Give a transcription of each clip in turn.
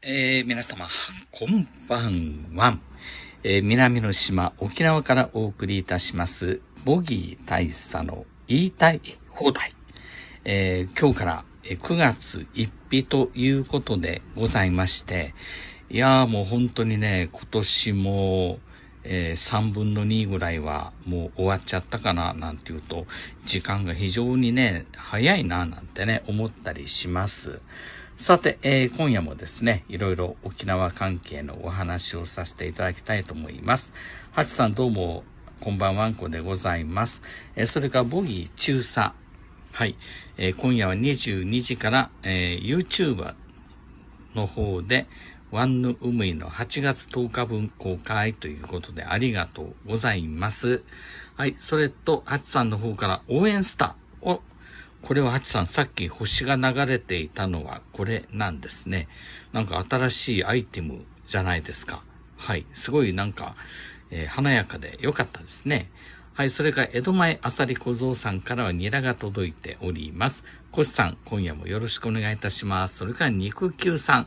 えー、皆様、こんばんは。えー、南の島、沖縄からお送りいたします、ボギー大佐の言いたい放題。えー、今日から9月1日ということでございまして、いやーもう本当にね、今年も、えー、3分の2ぐらいはもう終わっちゃったかななんていうと、時間が非常にね、早いななんてね、思ったりします。さて、えー、今夜もですね、いろいろ沖縄関係のお話をさせていただきたいと思います。ハチさんどうも、こんばんはんこでございます。えー、それからボギー中佐。はい。えー、今夜は22時から、えー、YouTuber の方で、ワンヌウムイの8月10日分公開ということでありがとうございます。はい。それと、ハチさんの方から応援スター。これはハチさん、さっき星が流れていたのはこれなんですね。なんか新しいアイテムじゃないですか。はい。すごいなんか、えー、華やかで良かったですね。はい。それから江戸前あさり小僧さんからはニラが届いております。コシさん、今夜もよろしくお願いいたします。それから肉球さん。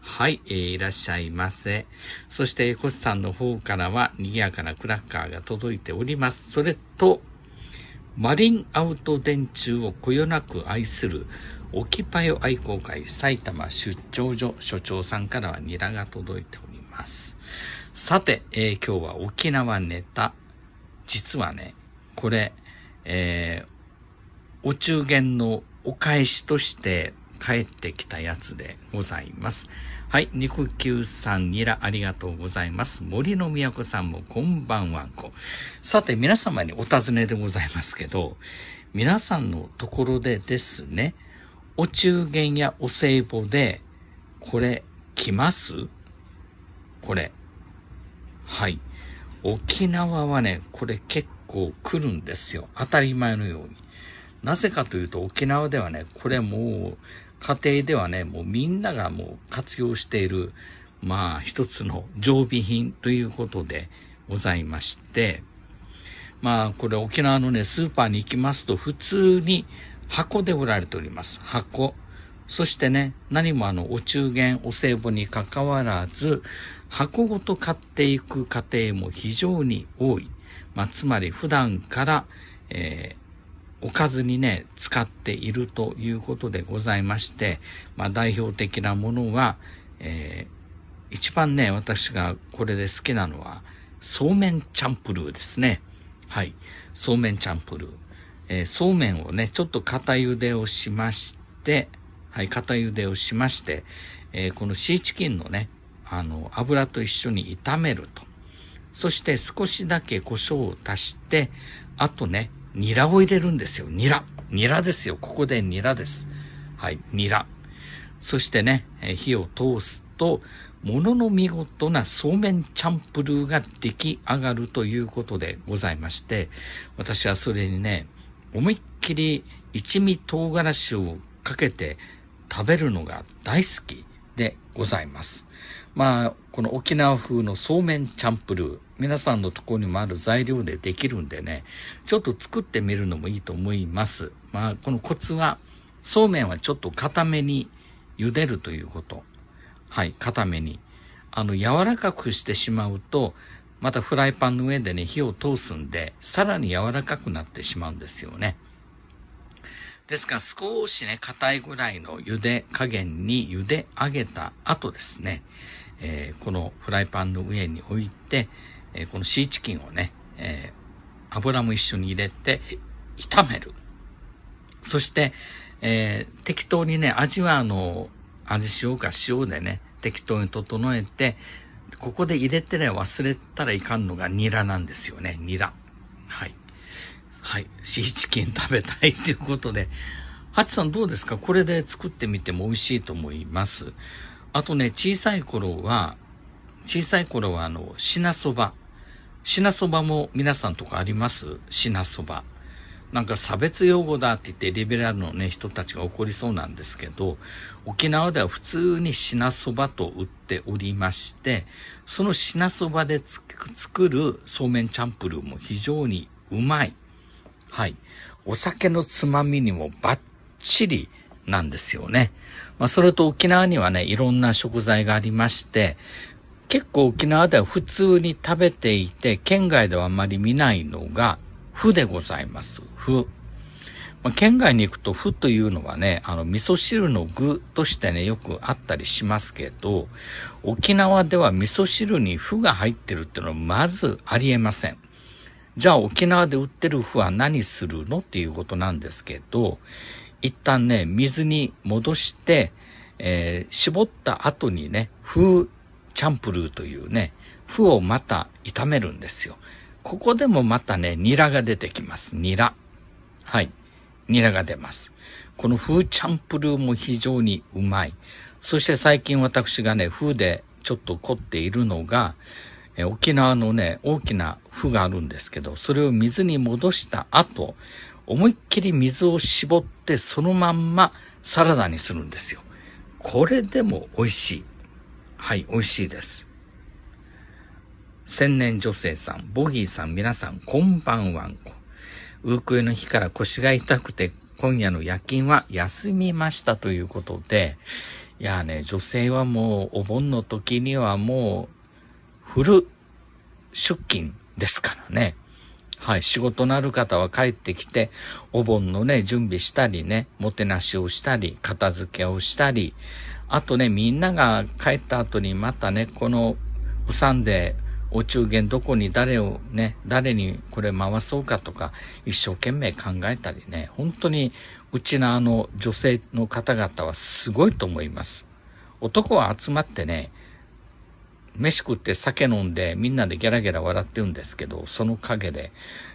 はい、えー、いらっしゃいませ。そして、コシさんの方からは、賑やかなクラッカーが届いております。それと、マリンアウト電柱をこよなく愛するオキパヨ愛好会埼玉出張所所長さんからはニラが届いております。さて、えー、今日は沖縄ネタ。実はね、これ、えー、お中元のお返しとして帰ってきたやつでございます。はい、肉球さん、ニラありがとうございます。森の都さんもこんばんはんこ。さて、皆様にお尋ねでございますけど、皆さんのところでですね、お中元やお歳暮で、これ、来ますこれ。はい。沖縄はね、これ結構来るんですよ。当たり前のように。なぜかというと沖縄ではね、これもう家庭ではね、もうみんながもう活用している、まあ一つの常備品ということでございまして、まあこれ沖縄のね、スーパーに行きますと普通に箱で売られております。箱。そしてね、何もあの、お中元、お歳暮にかかわらず、箱ごと買っていく家庭も非常に多い。まあ、つまり普段から、えおかずにね、使っているということでございまして、まあ、代表的なものは、えー、一番ね、私がこれで好きなのは、そうめんチャンプルーですね。はい。そうめんチャンプルー。えー、そうめんをね、ちょっと片茹でをしまして、はい、片茹でをしまして、えー、このシーチキンのね、あの、油と一緒に炒めると。そして少しだけ胡椒を足して、あとね、ニラを入れるんですよ。ニラ。ニラですよ。ここでニラです。はい、ニラ。そしてね、火を通すと、ものの見事なそうめんチャンプルーが出来上がるということでございまして、私はそれにね、思いっきり一味唐辛子をかけて食べるのが大好きでございます。まあ、この沖縄風のそうめんチャンプルー、皆さんのところにもある材料でできるんでね、ちょっと作ってみるのもいいと思います。まあ、このコツは、そうめんはちょっと固めに茹でるということ。はい、固めに。あの、柔らかくしてしまうと、またフライパンの上でね、火を通すんで、さらに柔らかくなってしまうんですよね。ですから少しね、硬いぐらいの茹で加減に茹で上げた後ですね、えー、このフライパンの上に置いて、えー、このシーチキンをね、えー、油も一緒に入れて、炒める。そして、えー、適当にね、味はあの、味塩か塩でね、適当に整えて、ここで入れてね、忘れたらいかんのがニラなんですよね、ニラ。はい。はい。シーチキン食べたいということで、ハチさんどうですかこれで作ってみても美味しいと思います。あとね、小さい頃は、小さい頃はあの、品そば。品そばも皆さんとかあります品そば。なんか差別用語だって言ってリベラルのね、人たちが怒りそうなんですけど、沖縄では普通に品そばと売っておりまして、その品そばで作るそうめんチャンプルーも非常にうまい。はい。お酒のつまみにもバッチリなんですよね。まあ、それと沖縄にはね、いろんな食材がありまして、結構沖縄では普通に食べていて、県外ではあまり見ないのが、ふでございます。ふ。まあ、県外に行くと、ふというのはね、あの、味噌汁の具としてね、よくあったりしますけど、沖縄では味噌汁にふが入ってるっていうのはまずありえません。じゃあ沖縄で売ってるふは何するのっていうことなんですけど、一旦ね、水に戻して、えー、絞った後にね、ふチャンプルーというね、符をまた炒めるんですよ。ここでもまたね、ニラが出てきます。ニラ。はい。ニラが出ます。この風チャンプルーも非常にうまい。そして最近私がね、風でちょっと凝っているのが、え沖縄のね、大きな風があるんですけど、それを水に戻した後、思いっきり水を絞ってそのまんまサラダにするんですよ。これでも美味しい。はい、美味しいです。千年女性さん、ボギーさん、皆さん、こんばんはんこ。ウークエの日から腰が痛くて、今夜の夜勤は休みましたということで、いやね、女性はもう、お盆の時にはもう、フル出勤ですからね。はい、仕事のある方は帰ってきて、お盆のね、準備したりね、もてなしをしたり、片付けをしたり、あとね、みんなが帰った後にまたね、このおんでお中元どこに誰をね、誰にこれ回そうかとか、一生懸命考えたりね、本当にうちのあの女性の方々はすごいと思います。男は集まってね、飯食って酒飲んでみんなでギャラギャラ笑ってるんですけど、その陰で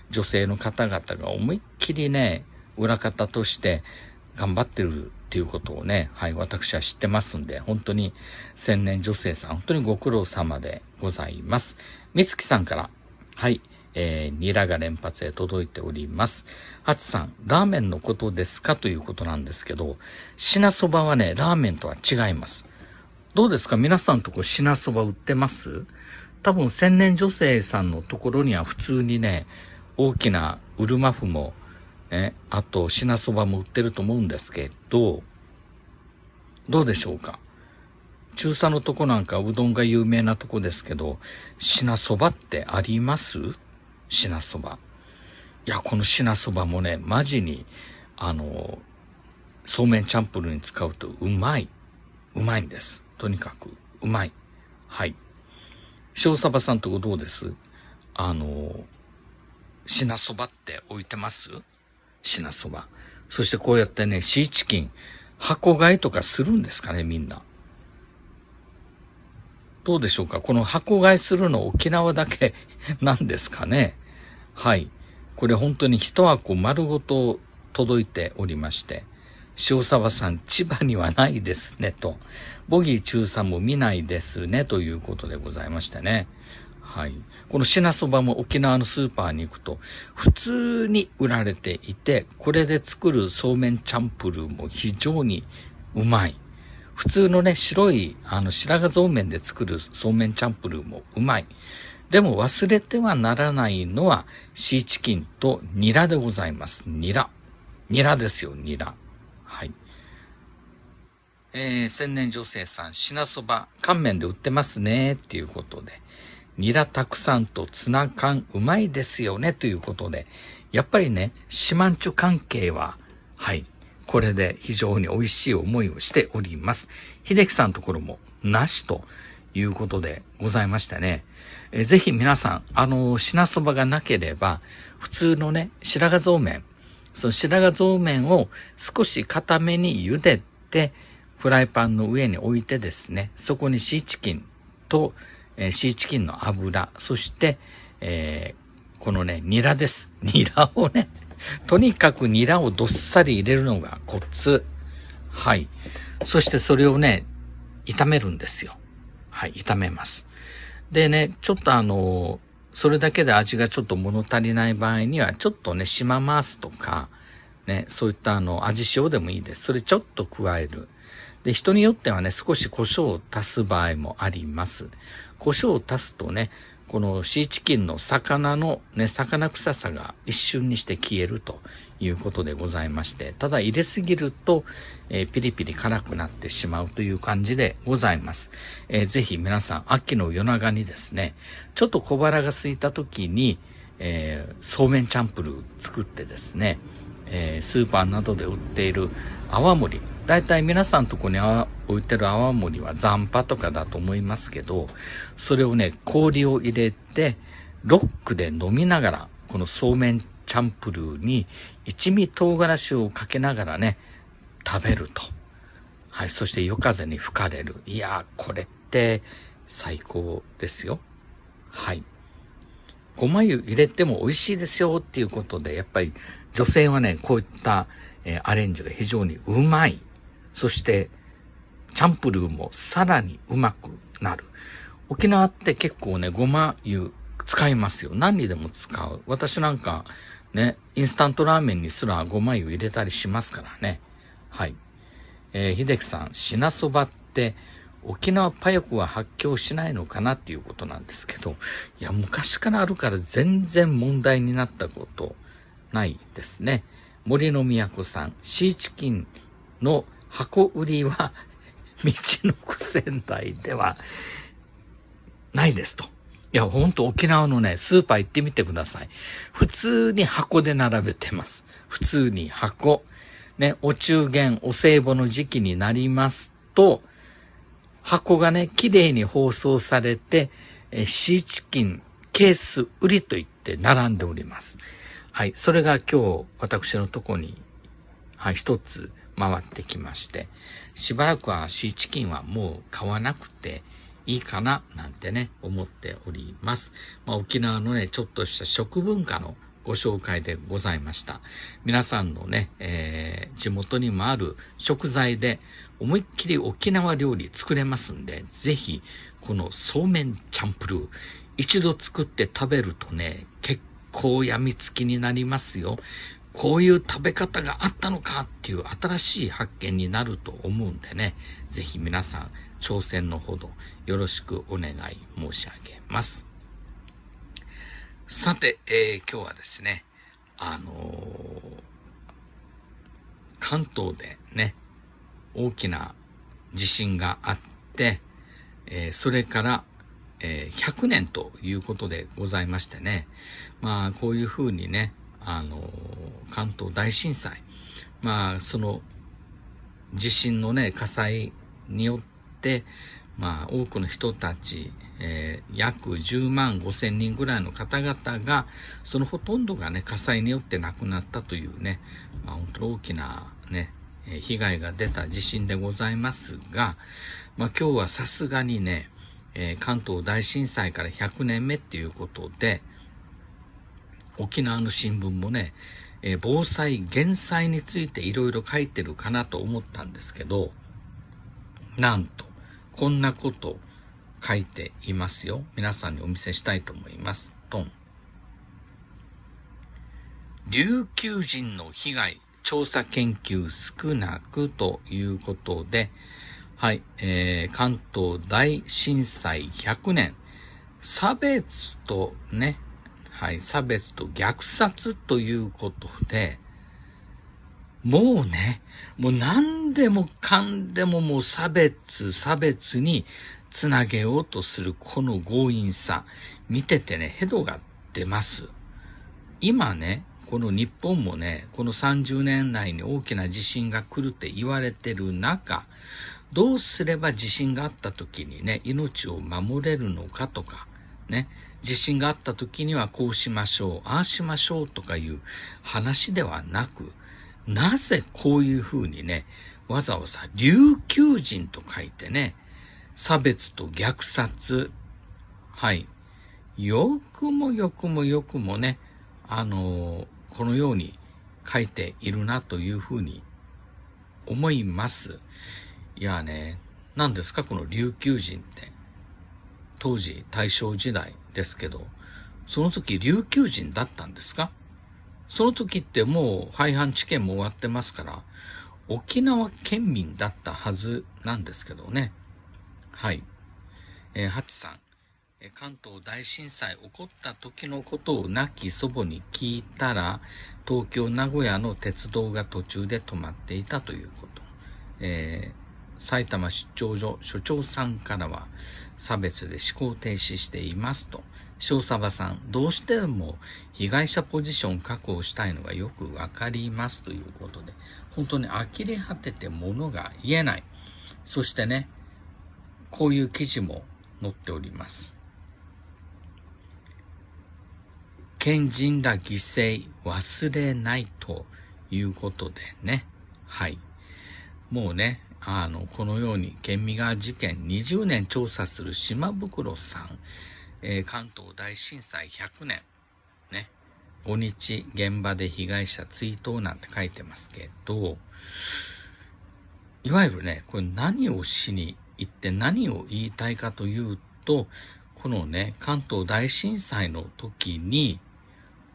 女性の方々が思いっきりね、裏方として頑張ってるとていうことをね、はい、私は知ってますんで、本当に千年女性さん、本当にご苦労様でございます。美月さんから、はい、えー、ニラが連発へ届いております。ハつさん、ラーメンのことですかということなんですけど、品そばはね、ラーメンとは違います。どうですか皆さんとこ品そば売ってます多分、千年女性さんのところには普通にね、大きなうるまふも、ね、あと品そばも売ってると思うんですけど、どうでしょうか中佐のとこなんかうどんが有名なとこですけど、品そばってあります品そば。いや、この品そばもね、マジに、あの、そうめんチャンプルに使うとうまい。うまいんです。とにかく、うまい。はい。塩サバさんとこどうですあの、品そばって置いてます品そば。そしてこうやってね、シーチキン、箱買いとかするんですかね、みんな。どうでしょうかこの箱買いするの沖縄だけ なんですかねはい。これ本当に一箱丸ごと届いておりまして、塩沢さん、千葉にはないですね、と。ボギー中さんも見ないですね、ということでございましてね。はい。この品そばも沖縄のスーパーに行くと普通に売られていて、これで作るそうめんチャンプルーも非常にうまい。普通のね、白い、あの、白髪そうめんで作るそうめんチャンプルーもうまい。でも忘れてはならないのは、シーチキンとニラでございます。ニラ。ニラですよ、ニラ。はい。えー、千年女性さん、品そば、乾麺で売ってますね、っていうことで。ニラたくさんとツナ缶うまいですよねということで、やっぱりね、シマンチュ関係は、はい、これで非常に美味しい思いをしております。秀樹さんのところもなしということでございましたね。えぜひ皆さん、あの、品そばがなければ、普通のね、白髪そうめん、その白髪そうめんを少し固めに茹でて、フライパンの上に置いてですね、そこにシーチキンと、えー、シーチキンの油、そして、えー、このね、ニラです。ニラをね、とにかくニラをどっさり入れるのがコツ。はい。そしてそれをね、炒めるんですよ。はい、炒めます。でね、ちょっとあの、それだけで味がちょっと物足りない場合には、ちょっとね、しまますとか、ね、そういったあの、味塩でもいいです。それちょっと加える。で、人によってはね、少し胡椒を足す場合もあります。胡椒を足すとね、このシーチキンの魚のね、魚臭さが一瞬にして消えるということでございまして、ただ入れすぎると、えー、ピリピリ辛くなってしまうという感じでございます。えー、ぜひ皆さん、秋の夜長にですね、ちょっと小腹が空いた時に、えー、そうめんチャンプル作ってですね、えー、スーパーなどで売っている泡盛、だいたい皆さんとこに泡置いてる泡盛は残波とかだと思いますけど、それをね、氷を入れて、ロックで飲みながら、このそうめんチャンプルーに一味唐辛子をかけながらね、食べると。はい、そして夜風に吹かれる。いやー、これって最高ですよ。はい。ごま油入れても美味しいですよっていうことで、やっぱり女性はね、こういった、えー、アレンジが非常にうまい。そしてチャンプルーもさらにうまくなる。沖縄って結構ね、ごま油使いますよ。何にでも使う。私なんか、ね、インスタントラーメンにすらごま油入れたりしますからね。はい。えー、秀樹さん、品そばって沖縄パヨクは発狂しないのかなっていうことなんですけど、いや、昔からあるから全然問題になったことないですね。森の都さん、シーチキンの箱売りは道のく仙台ではないですと。いや、ほんと沖縄のね、スーパー行ってみてください。普通に箱で並べてます。普通に箱。ね、お中元、お歳暮の時期になりますと、箱がね、綺麗に包装されて、えシーチキン、ケース売りといって並んでおります。はい。それが今日、私のとこに、はい、一つ回ってきまして。しばらくはシーチキンはもう買わなくていいかななんてね、思っております。まあ、沖縄のね、ちょっとした食文化のご紹介でございました。皆さんのね、えー、地元にもある食材で思いっきり沖縄料理作れますんで、ぜひ、このそうめんチャンプルー、一度作って食べるとね、結構病みつきになりますよ。こういう食べ方があったのかっていう新しい発見になると思うんでね、ぜひ皆さん挑戦のほどよろしくお願い申し上げます。さて、えー、今日はですね、あのー、関東でね、大きな地震があって、えー、それから、え100年ということでございましてね、まあ、こういうふうにね、あの、関東大震災。まあ、その、地震のね、火災によって、まあ、多くの人たち、えー、約10万5千人ぐらいの方々が、そのほとんどがね、火災によって亡くなったというね、まあ、本当に大きなね、被害が出た地震でございますが、まあ、今日はさすがにね、えー、関東大震災から100年目っていうことで、沖縄の新聞もね、えー、防災、減災についていろいろ書いてるかなと思ったんですけど、なんと、こんなこと書いていますよ。皆さんにお見せしたいと思います。トン。琉球人の被害調査研究少なくということで、はい、えー、関東大震災100年、差別とね、はい、差別と虐殺ということで、もうね、もう何でもかんでももう差別、差別につなげようとするこの強引さ、見ててね、ヘドが出ます。今ね、この日本もね、この30年内に大きな地震が来るって言われてる中、どうすれば地震があった時にね、命を守れるのかとか、ね、地震があった時にはこうしましょう、ああしましょうとかいう話ではなく、なぜこういうふうにね、わざわざ琉球人と書いてね、差別と虐殺。はい。よくもよくもよくもね、あのー、このように書いているなというふうに思います。いやね、何ですかこの琉球人って。当時大正時代ですけど、その時琉球人だったんですかその時ってもう廃藩置県も終わってますから、沖縄県民だったはずなんですけどね。はい。えー、ハチさん、関東大震災起こった時のことを亡き祖母に聞いたら、東京名古屋の鉄道が途中で止まっていたということ。えー、埼玉出張所所長さんからは、差別で思考停止していますと。塩沢さん、どうしても被害者ポジション確保したいのがよくわかりますということで、本当に呆れ果てて物が言えない。そしてね、こういう記事も載っております。賢人ら犠牲忘れないということでね。はい。もうね、あの、このように、県民川事件20年調査する島袋さん、えー、関東大震災100年、ね、5日現場で被害者追悼なんて書いてますけど、いわゆるね、これ何をしに行って何を言いたいかというと、このね、関東大震災の時に、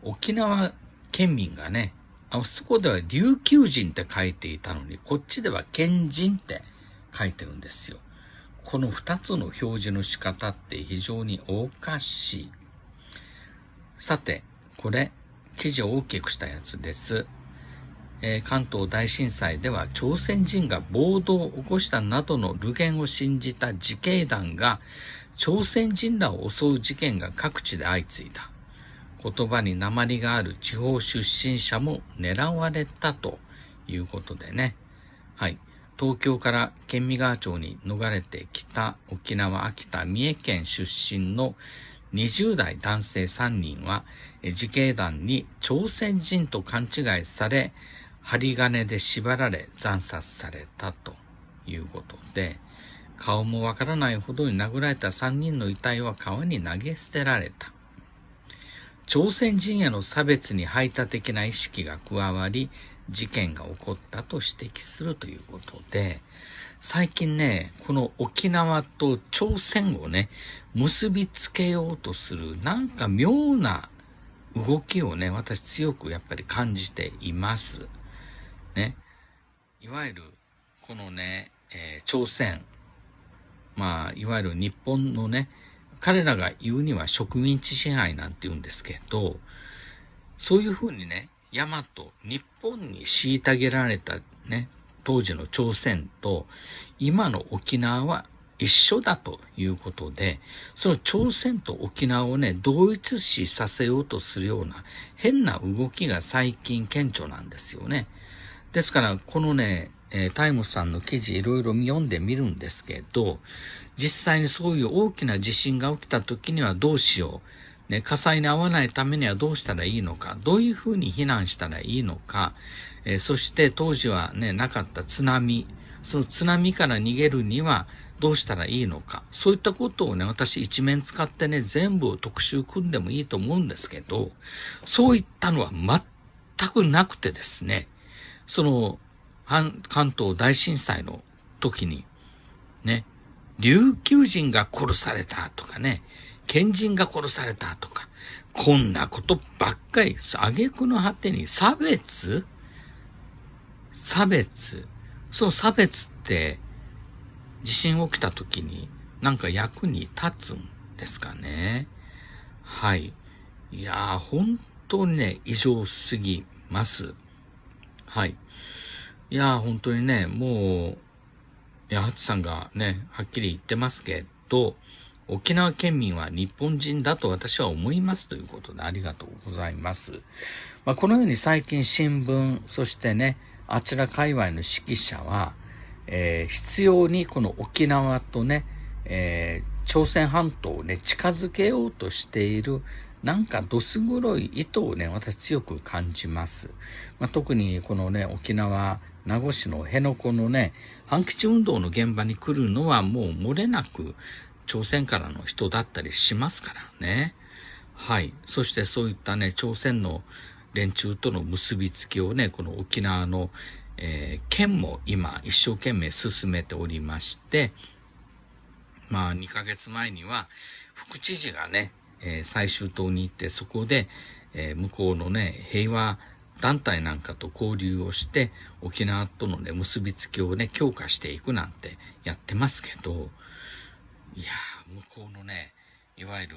沖縄県民がね、あそこでは琉球人って書いていたのに、こっちでは賢人って書いてるんですよ。この二つの表示の仕方って非常におかしい。さて、これ、記事を大きくしたやつです。えー、関東大震災では朝鮮人が暴動を起こしたなどの流言を信じた自警団が朝鮮人らを襲う事件が各地で相次いだ。言葉に鉛がある地方出身者も狙われたということでね。はい。東京から県美川町に逃れてきた沖縄、秋田、三重県出身の20代男性3人は自警団に朝鮮人と勘違いされ、針金で縛られ惨殺されたということで、顔もわからないほどに殴られた3人の遺体は川に投げ捨てられた。朝鮮人への差別に排他的な意識が加わり、事件が起こったと指摘するということで、最近ね、この沖縄と朝鮮をね、結びつけようとする、なんか妙な動きをね、私強くやっぱり感じています。ね。いわゆる、このね、えー、朝鮮、まあ、いわゆる日本のね、彼らが言うには植民地支配なんて言うんですけど、そういうふうにね、山と日本に虐げられたね、当時の朝鮮と今の沖縄は一緒だということで、その朝鮮と沖縄をね、同一視させようとするような変な動きが最近顕著なんですよね。ですから、このね、えー、タイムスさんの記事いろいろ読んでみるんですけど、実際にそういう大きな地震が起きた時にはどうしよう、ね、火災に遭わないためにはどうしたらいいのか、どういうふうに避難したらいいのか、えー、そして当時は、ね、なかった津波、その津波から逃げるにはどうしたらいいのか、そういったことをね、私一面使ってね、全部特集組んでもいいと思うんですけど、そういったのは全くなくてですね、その関東大震災の時に、ね、琉球人が殺されたとかね、賢人が殺されたとか、こんなことばっかり、挙句の果てに差別差別。その差別って、地震起きた時になんか役に立つんですかね。はい。いやー、本当にね、異常すぎます。はい。いや本当にね、もう、八八さんがね、はっきり言ってますけど、沖縄県民は日本人だと私は思いますということでありがとうございます。まあ、このように最近新聞、そしてね、あちら界隈の指揮者は、えー、必要にこの沖縄とね、えー、朝鮮半島をね、近づけようとしているなんかどす黒い意図をね、私強く感じます。まあ、特にこのね、沖縄名護市の辺野古のね、反基地運動の現場に来るのはもう漏れなく朝鮮からの人だったりしますからね。はい。そしてそういったね、朝鮮の連中との結びつきをね、この沖縄の、えー、県も今一生懸命進めておりまして、まあ2ヶ月前には副知事がね、えー、最終党に行ってそこで、えー、向こうのね、平和団体なんかと交流をして沖縄とのね、結びつきをね、強化していくなんてやってますけど、いや向こうのね、いわゆる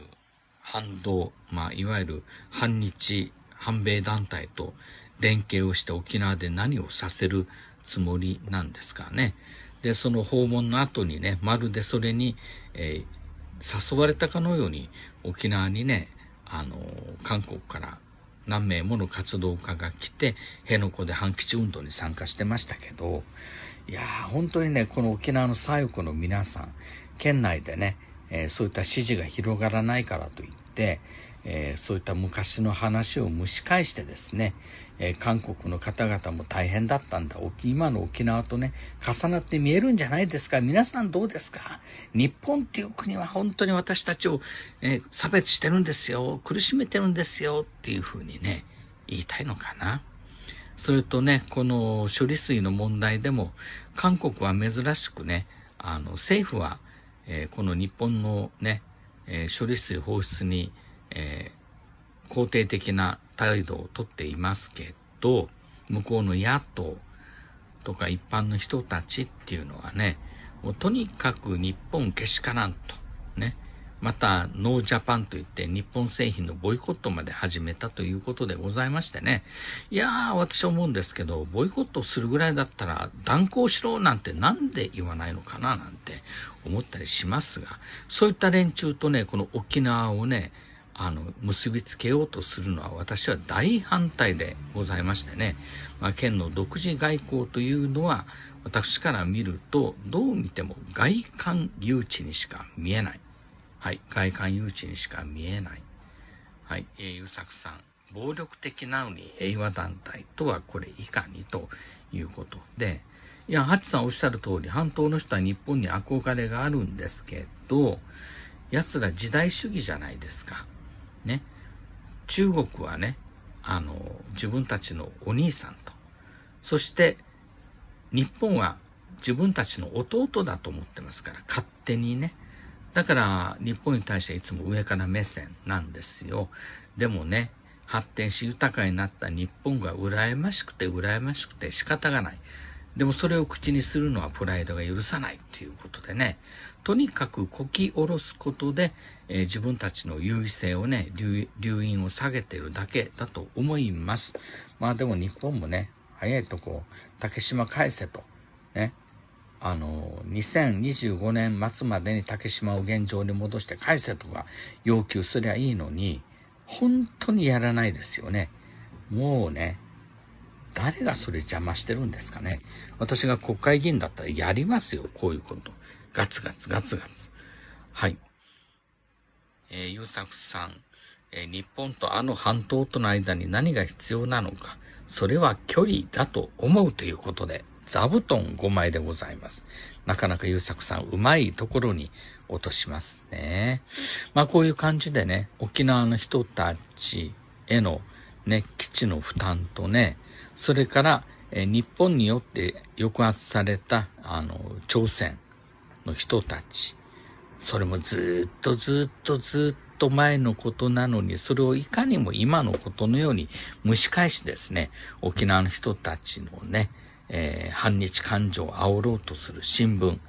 反動、まあ、いわゆる反日、反米団体と連携をして沖縄で何をさせるつもりなんですかね。で、その訪問の後にね、まるでそれに、えー、誘われたかのように沖縄にね、あのー、韓国から何名もの活動家が来て、辺野古で反基地運動に参加してましたけど、いやー、本当にね、この沖縄の左翼の皆さん、県内でね、えー、そういった支持が広がらないからといって、て、えー、そういった昔の話を蒸し返してですね、えー、韓国の方々も大変だったんだ。今の沖縄とね、重なって見えるんじゃないですか。皆さんどうですか日本っていう国は本当に私たちを、えー、差別してるんですよ。苦しめてるんですよ。っていうふうにね、言いたいのかな。それとね、この処理水の問題でも、韓国は珍しくね、あの、政府は、えこの日本のね、えー、処理水放出に、えー、肯定的な態度をとっていますけど、向こうの野党とか一般の人たちっていうのはね、もうとにかく日本けしからんと、ね、また、ノージャパンといって日本製品のボイコットまで始めたということでございましてね。いやー、私思うんですけど、ボイコットするぐらいだったら断行しろなんてなんで言わないのかななんて思ったりしますが、そういった連中とね、この沖縄をね、あの、結びつけようとするのは私は大反対でございましてね。まあ、県の独自外交というのは、私から見ると、どう見ても外観誘致にしか見えない。はい、外観誘致にしか見えない。はい、えゆさくさん。暴力的なのに平和団体とはこれいかにということで、いや、ハチさんおっしゃる通り、半島の人は日本に憧れがあるんですけど、奴ら時代主義じゃないですか。ね。中国はね、あの、自分たちのお兄さんと、そして日本は自分たちの弟だと思ってますから、勝手にね、だから日本に対していつも上から目線なんですよ。でもね、発展し豊かになった日本が羨ましくて羨ましくて仕方がない。でもそれを口にするのはプライドが許さないということでね、とにかくこき下ろすことで、えー、自分たちの優位性をね、留飲を下げてるだけだと思います。まあでも日本もね、早いとこ、竹島返せと、ね、あの、2025年末までに竹島を現状に戻して返せとか要求すりゃいいのに、本当にやらないですよね。もうね、誰がそれ邪魔してるんですかね。私が国会議員だったらやりますよ、こういうこと。ガツガツ、ガツガツ。はい。えー、ユーサフさん、えー、日本とあの半島との間に何が必要なのか、それは距離だと思うということで。座布団5枚でございます。なかなか優作さん、うまいところに落としますね。まあこういう感じでね、沖縄の人たちへのね、基地の負担とね、それから、え日本によって抑圧された、あの、朝鮮の人たち、それもずっとずっとずっと前のことなのに、それをいかにも今のことのように蒸し返しですね、沖縄の人たちのね、えー、反日感情を煽ろうとする新聞、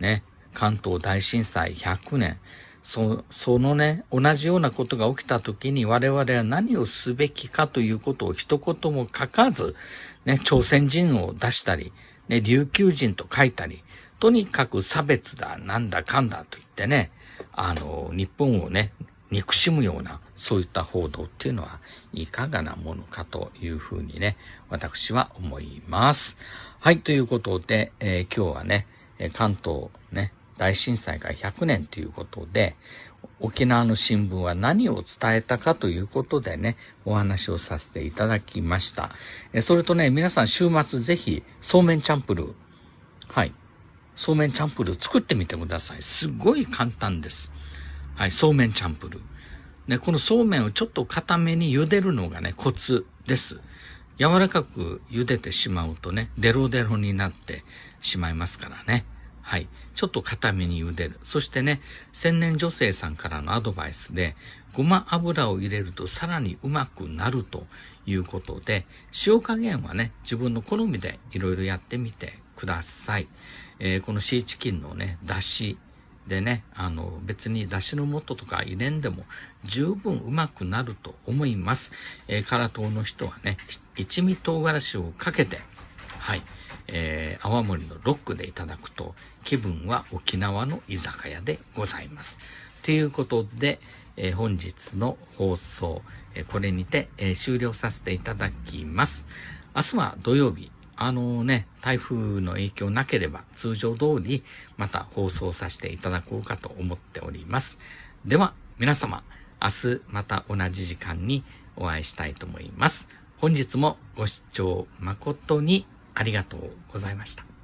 ね、関東大震災100年、そそのね、同じようなことが起きた時に我々は何をすべきかということを一言も書かず、ね、朝鮮人を出したり、ね、琉球人と書いたり、とにかく差別だ、なんだかんだと言ってね、あの、日本をね、憎しむような、そういった報道っていうのはいかがなものかというふうにね、私は思います。はい、ということで、えー、今日はね、関東ね、大震災から100年ということで、沖縄の新聞は何を伝えたかということでね、お話をさせていただきました。えそれとね、皆さん週末ぜひ、そうめんチャンプルはい。そうめんチャンプル作ってみてください。すごい簡単です。はい、そうめんチャンプルね、このそうめんをちょっと固めに茹でるのがね、コツです。柔らかく茹でてしまうとね、デロデロになってしまいますからね。はい。ちょっと固めに茹でる。そしてね、千年女性さんからのアドバイスで、ごま油を入れるとさらにうまくなるということで、塩加減はね、自分の好みでいろいろやってみてください。えー、このシーチキンのね、だしでね、あの、別に出汁の素とか入れんでも十分うまくなると思います。えー、辛党の人はね、一味唐辛子をかけて、はい、えー、泡盛のロックでいただくと、気分は沖縄の居酒屋でございます。ということで、えー、本日の放送、えー、これにて、え終了させていただきます。明日は土曜日、あのね、台風の影響なければ通常通りまた放送させていただこうかと思っております。では、皆様、明日また同じ時間にお会いしたいと思います。本日もご視聴誠にありがとうございました。